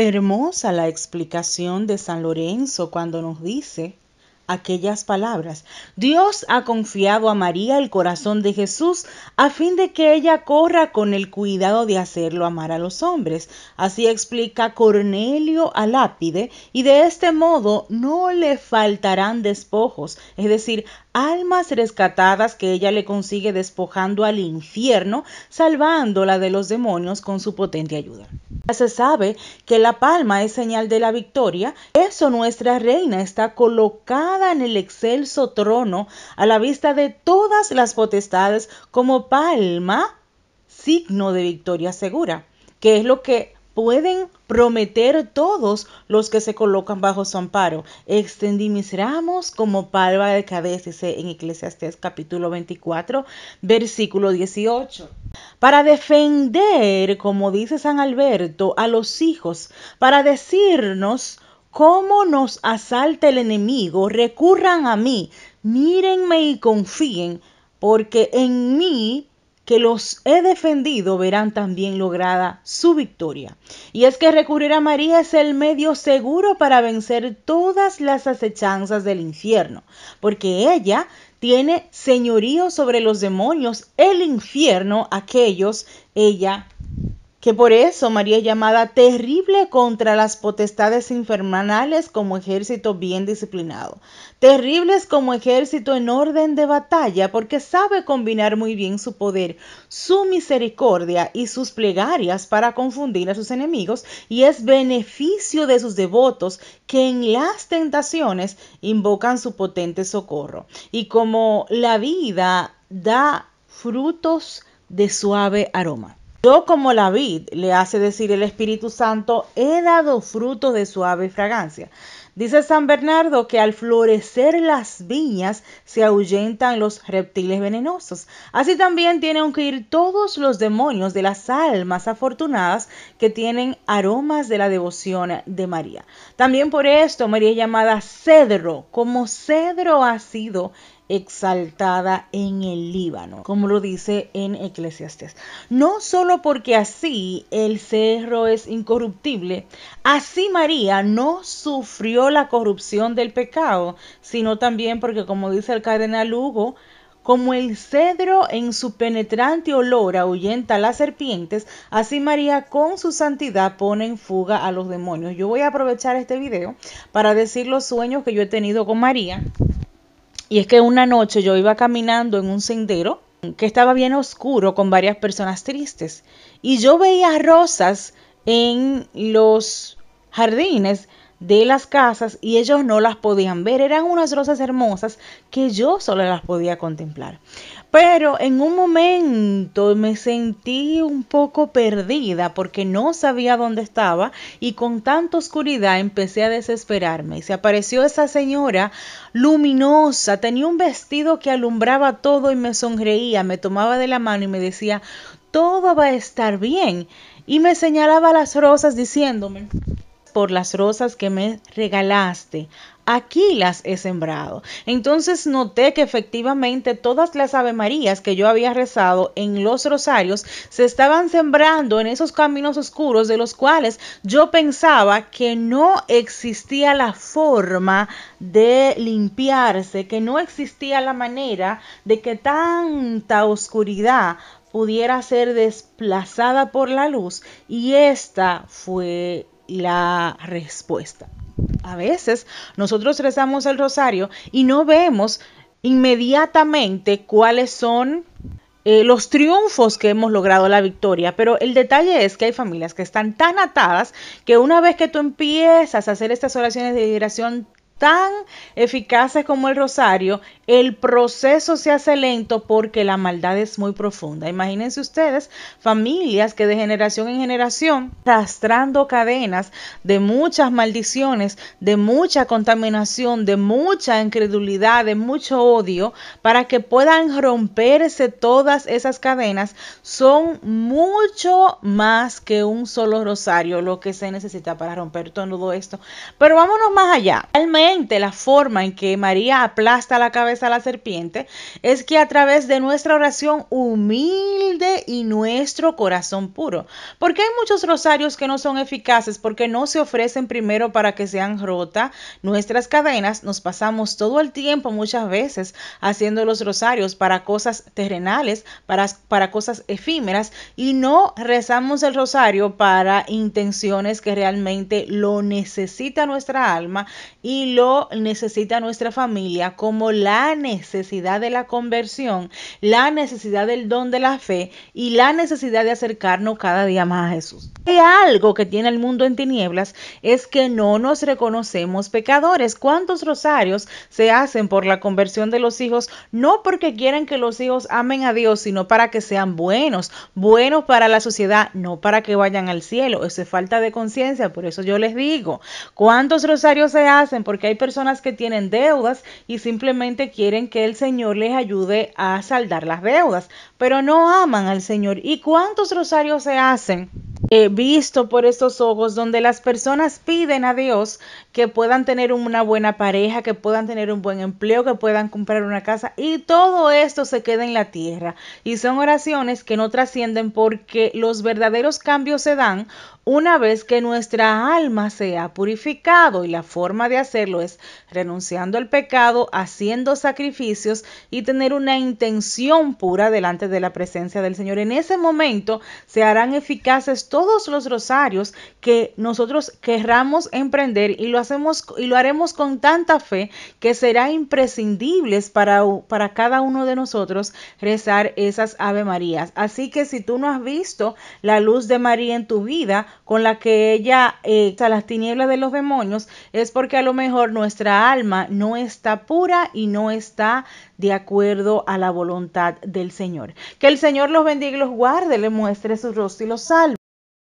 Hermosa la explicación de San Lorenzo cuando nos dice aquellas palabras. Dios ha confiado a María el corazón de Jesús a fin de que ella corra con el cuidado de hacerlo amar a los hombres. Así explica Cornelio a Lápide y de este modo no le faltarán despojos, es decir, almas rescatadas que ella le consigue despojando al infierno, salvándola de los demonios con su potente ayuda. Se sabe que la palma es señal de la victoria. Eso nuestra reina está colocada en el excelso trono a la vista de todas las potestades como palma, signo de victoria segura, que es lo que pueden prometer todos los que se colocan bajo su amparo. Extendí ramos como palma de cabeza, dice en Eclesiastés capítulo 24, versículo 18 para defender, como dice San Alberto, a los hijos, para decirnos cómo nos asalta el enemigo, recurran a mí, mírenme y confíen, porque en mí que los he defendido verán también lograda su victoria. Y es que recurrir a María es el medio seguro para vencer todas las acechanzas del infierno, porque ella tiene señorío sobre los demonios, el infierno, aquellos ella que por eso María es llamada terrible contra las potestades infernales como ejército bien disciplinado. Terribles como ejército en orden de batalla porque sabe combinar muy bien su poder, su misericordia y sus plegarias para confundir a sus enemigos y es beneficio de sus devotos que en las tentaciones invocan su potente socorro. Y como la vida da frutos de suave aroma. Yo como la vid, le hace decir el Espíritu Santo, he dado fruto de suave fragancia. Dice San Bernardo que al florecer las viñas se ahuyentan los reptiles venenosos. Así también tienen que ir todos los demonios de las almas afortunadas que tienen aromas de la devoción de María. También por esto María es llamada cedro, como cedro ha sido exaltada en el Líbano, como lo dice en Eclesiastes. No solo porque así el cerro es incorruptible, así María no sufrió la corrupción del pecado, sino también porque, como dice el cardenal Hugo, como el cedro en su penetrante olor ahuyenta a las serpientes, así María con su santidad pone en fuga a los demonios. Yo voy a aprovechar este video para decir los sueños que yo he tenido con María. Y es que una noche yo iba caminando en un sendero que estaba bien oscuro con varias personas tristes y yo veía rosas en los jardines de las casas y ellos no las podían ver. Eran unas rosas hermosas que yo solo las podía contemplar. Pero en un momento me sentí un poco perdida porque no sabía dónde estaba y con tanta oscuridad empecé a desesperarme. se apareció esa señora luminosa, tenía un vestido que alumbraba todo y me sonreía, me tomaba de la mano y me decía, todo va a estar bien. Y me señalaba las rosas diciéndome, por las rosas que me regalaste. Aquí las he sembrado. Entonces noté que efectivamente todas las Ave Marías que yo había rezado en los rosarios se estaban sembrando en esos caminos oscuros de los cuales yo pensaba que no existía la forma de limpiarse, que no existía la manera de que tanta oscuridad pudiera ser desplazada por la luz y esta fue la respuesta. A veces nosotros rezamos el rosario y no vemos inmediatamente cuáles son eh, los triunfos que hemos logrado, la victoria. Pero el detalle es que hay familias que están tan atadas que una vez que tú empiezas a hacer estas oraciones de liberación tan eficaces como el rosario, el proceso se hace lento porque la maldad es muy profunda. Imagínense ustedes familias que de generación en generación, arrastrando cadenas de muchas maldiciones, de mucha contaminación, de mucha incredulidad, de mucho odio, para que puedan romperse todas esas cadenas, son mucho más que un solo rosario lo que se necesita para romper todo esto. Pero vámonos más allá la forma en que María aplasta la cabeza a la serpiente, es que a través de nuestra oración humilde y nuestro corazón puro. Porque hay muchos rosarios que no son eficaces porque no se ofrecen primero para que sean rota nuestras cadenas. Nos pasamos todo el tiempo muchas veces haciendo los rosarios para cosas terrenales, para, para cosas efímeras y no rezamos el rosario para intenciones que realmente lo necesita nuestra alma y lo necesita nuestra familia, como la necesidad de la conversión, la necesidad del don de la fe y la necesidad de acercarnos cada día más a Jesús. Hay algo que tiene el mundo en tinieblas es que no nos reconocemos pecadores. ¿Cuántos rosarios se hacen por la conversión de los hijos? No porque quieran que los hijos amen a Dios, sino para que sean buenos, buenos para la sociedad, no para que vayan al cielo. Eso es falta de conciencia, por eso yo les digo, ¿cuántos rosarios se hacen porque hay personas que tienen deudas y simplemente quieren que el Señor les ayude a saldar las deudas, pero no aman al Señor. ¿Y cuántos rosarios se hacen? He visto por estos ojos donde las personas piden a Dios que puedan tener una buena pareja, que puedan tener un buen empleo, que puedan comprar una casa y todo esto se queda en la tierra. Y son oraciones que no trascienden porque los verdaderos cambios se dan una vez que nuestra alma se ha purificado y la forma de hacerlo es renunciando al pecado, haciendo sacrificios y tener una intención pura delante de la presencia del Señor. En ese momento se harán eficaces todos los rosarios que nosotros querramos emprender y lo hacemos y lo haremos con tanta fe que será imprescindible para, para cada uno de nosotros rezar esas Ave Marías. Así que si tú no has visto la luz de María en tu vida, con la que ella está eh, las tinieblas de los demonios, es porque a lo mejor nuestra alma no está pura y no está de acuerdo a la voluntad del Señor. Que el Señor los bendiga y los guarde, le muestre su rostro y los salve.